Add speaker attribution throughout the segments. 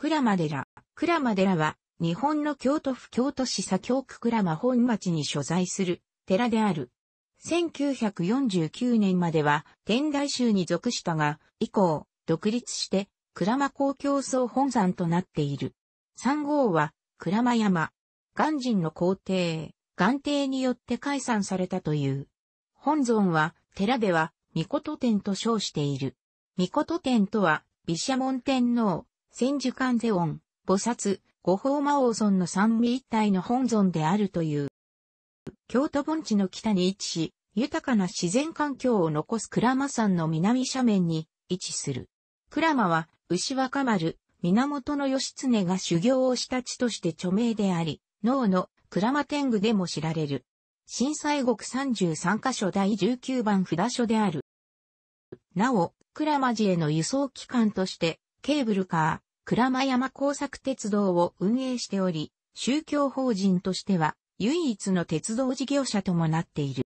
Speaker 1: 倉間寺。倉間寺は、日本の京都府京都市左京区倉間本町に所在する寺である。1949年までは天台宗に属したが、以降、独立して、倉間公共総本山となっている。3号は、倉間山。鑑人の皇帝、眼帝によって解散されたという。本尊は、寺では、御事天と称している。御事天とは、毘沙門天皇、千手観世音、菩薩、五宝魔王尊の三位一体の本尊であるという。京都盆地の北に位置し、豊かな自然環境を残す倉間山の南斜面に位置する。倉間は、牛若丸、源義経が修行をした地として著名であり、能の倉間天狗でも知られる。震災国33カ所第19番札所である。なお、倉間寺への輸送機関として、ケーブルカー、倉間山工作鉄道を運営しており、宗教法人としては唯一の鉄道事業者ともなっている。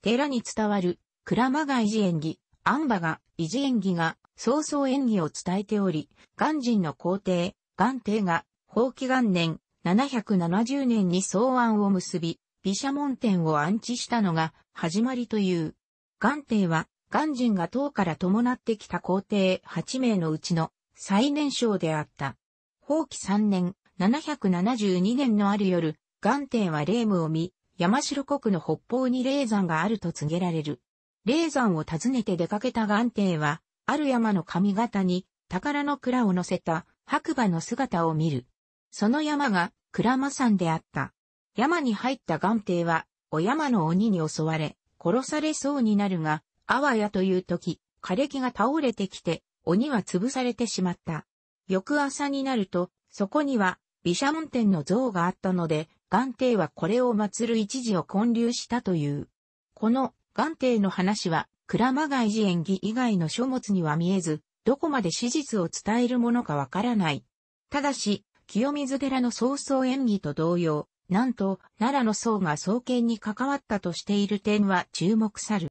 Speaker 1: 寺に伝わる倉間が維持演技、安馬が維持演技が早々演技を伝えており、元人の皇帝、元帝が、法紀元年、770年に草案を結び、毘沙門天を安置したのが始まりという。元帝は、鑑人が唐から伴ってきた皇帝8名のうちの最年少であった。宝器3年、772年のある夜、岩帝は霊夢を見、山城国の北方に霊山があると告げられる。霊山を訪ねて出かけた岩帝は、ある山の髪方に宝の蔵を乗せた白馬の姿を見る。その山が倉間山であった。山に入った岩帝は、お山の鬼に襲われ、殺されそうになるが、あわやという時、枯れ木が倒れてきて、鬼は潰されてしまった。翌朝になると、そこには、毘沙門天の像があったので、岩帝はこれを祀る一時を建立したという。この岩帝の話は、倉間外寺演技以外の書物には見えず、どこまで史実を伝えるものかわからない。ただし、清水寺の曹操演技と同様、なんと、奈良の僧が創建に関わったとしている点は注目さる。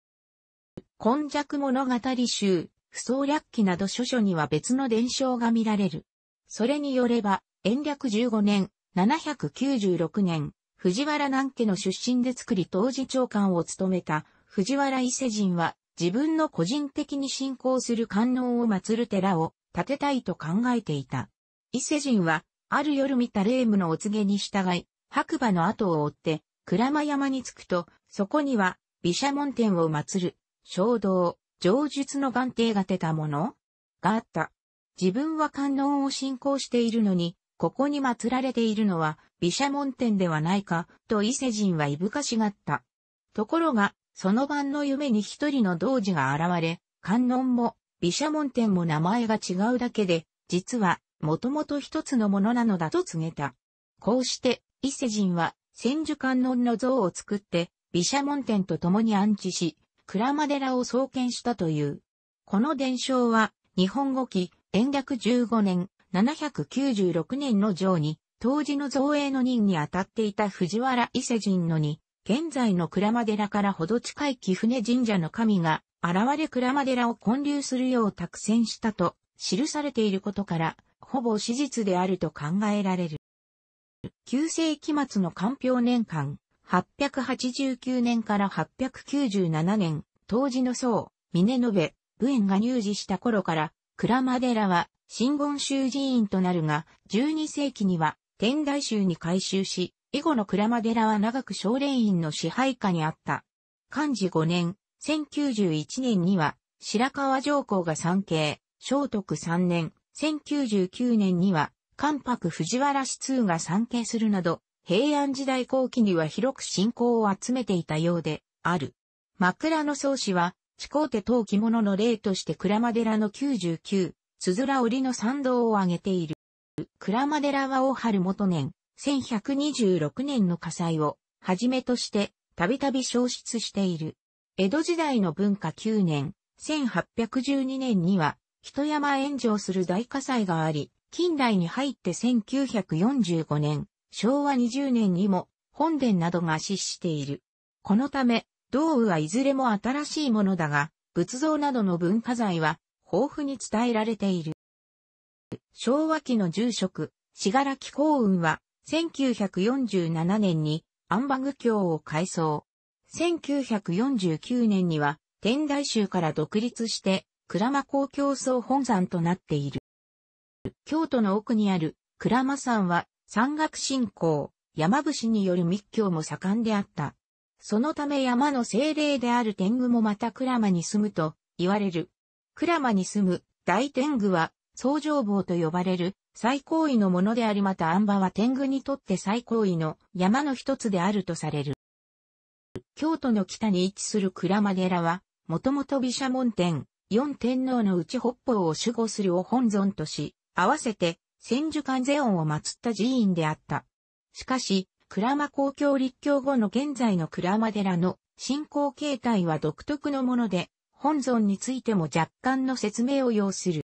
Speaker 1: 今弱物語集、不創略記など諸書には別の伝承が見られる。それによれば、延暦15年、796年、藤原南家の出身で作り当時長官を務めた藤原伊勢人は自分の個人的に信仰する観音を祀る寺を建てたいと考えていた。伊勢人はある夜見た霊夢のお告げに従い白馬の後を追って倉間山に着くとそこには毘沙門天を祀る衝動、上述の眼底が出たものがあった。自分は観音を信仰しているのに、ここに祀られているのは、毘沙門天ではないか、と伊勢人はいぶかしがった。ところが、その晩の夢に一人の童子が現れ、観音も、毘沙門天も名前が違うだけで、実は、もともと一つのものなのだと告げた。こうして、伊勢人は、千手観音の像を作って、毘沙門天と共に安置し、倉間寺を創建したという。この伝承は、日本語記、延暦15年、796年の上に、当時の造営の任に当たっていた藤原伊勢神のに、現在の倉間寺からほど近い貴船神社の神が、現れ倉間寺を建立するよう託戦したと、記されていることから、ほぼ史実であると考えられる。9世紀末の官票年間、889年から897年、当時の僧、峰延べ、武縁が入寺した頃から、倉間寺は、新言宗寺院となるが、12世紀には、天台宗に改修し、以後の倉間寺は長く少霊院の支配下にあった。漢字5年、1091年には、白川上皇が参詣、聖徳3年、1099年には、関白藤原氏通が参詣するなど、平安時代後期には広く信仰を集めていたようで、ある。枕草子は、地高手等着物の例として倉間寺の99、つづら織の参道を挙げている。倉間寺は大春元年、1126年の火災を、はじめとして、たびたび消失している。江戸時代の文化9年、1812年には、人山炎上する大火災があり、近代に入って1945年、昭和20年にも本殿などが失している。このため、道具はいずれも新しいものだが、仏像などの文化財は豊富に伝えられている。昭和期の住職、しがらき幸運は、1947年にアンバグ教を改装。1949年には、天台宗から独立して、倉間公教僧本山となっている。京都の奥にある倉間山は山岳信仰、山伏による密教も盛んであった。そのため山の精霊である天狗もまた鞍馬に住むと言われる。鞍馬に住む大天狗は、総上坊と呼ばれる最高位のものでありまた安馬は天狗にとって最高位の山の一つであるとされる。京都の北に位置する鞍馬寺は、もともと毘沙門天、四天皇のうち北方を守護するを本尊とし、合わせて千手観世音を祀った寺院であった。しかし、鞍馬公共立教後の現在の鞍馬寺の信仰形態は独特のもので、本尊についても若干の説明を要する。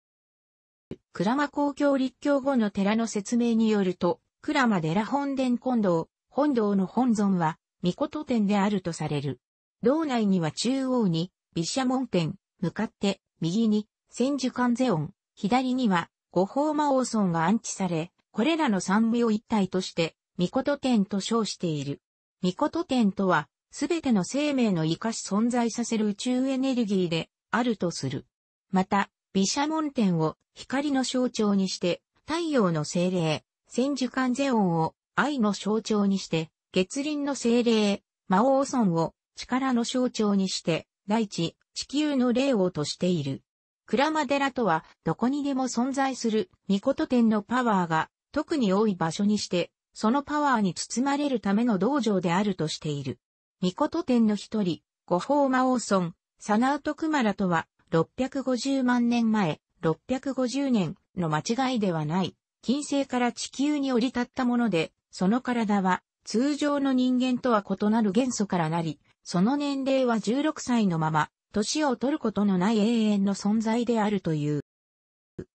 Speaker 1: 鞍馬公共立教後の寺の説明によると、鞍馬寺本殿近堂、本堂の本尊は、御事殿であるとされる。道内には中央に、毘沙門天、向かって、右に、千手観世音、左には、五宝魔王尊が安置され、これらの三味を一体として、御事天と称している。御事天とは、すべての生命の生かし存在させる宇宙エネルギーであるとする。また、毘沙門天を光の象徴にして、太陽の精霊、千手観世音を愛の象徴にして、月輪の精霊、魔王尊を力の象徴にして、大地、地球の霊王としている。クラマデラとは、どこにでも存在する、ミコト天のパワーが、特に多い場所にして、そのパワーに包まれるための道場であるとしている。ミコト天の一人、ゴホーマオーソン、サナートクマラとは、650万年前、650年の間違いではない、金星から地球に降り立ったもので、その体は、通常の人間とは異なる元素からなり、その年齢は16歳のまま、年を取ることのない永遠の存在であるという。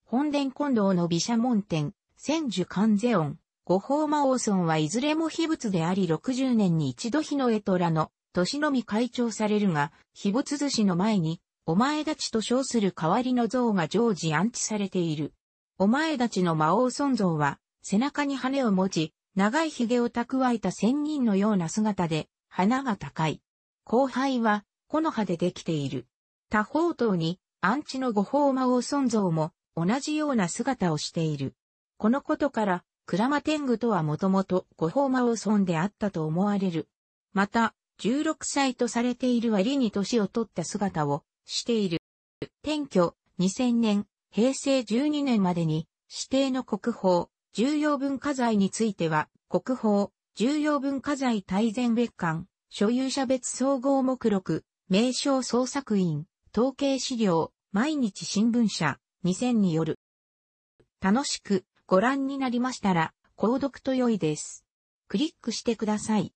Speaker 1: 本殿近道の毘沙門天、千樹観世音、五宝魔王尊はいずれも秘仏であり60年に一度日の絵虎の年のみ会長されるが、秘仏寿司の前に、お前たちと称する代わりの像が常時安置されている。お前たちの魔王尊像は、背中に羽を持ち、長い髭を蓄えた仙人のような姿で、花が高い。後輩は、木の葉でできている。他方等に、ンチの五宝魔王尊像も同じような姿をしている。このことから、鞍馬天狗とはもともと五宝魔王尊であったと思われる。また、16歳とされている割に年を取った姿をしている。転居2000年、平成12年までに指定の国宝、重要文化財については、国宝、重要文化財大全別館、所有者別総合目録、名称創作員、統計資料、毎日新聞社、2000による。楽しくご覧になりましたら、購読と良いです。クリックしてください。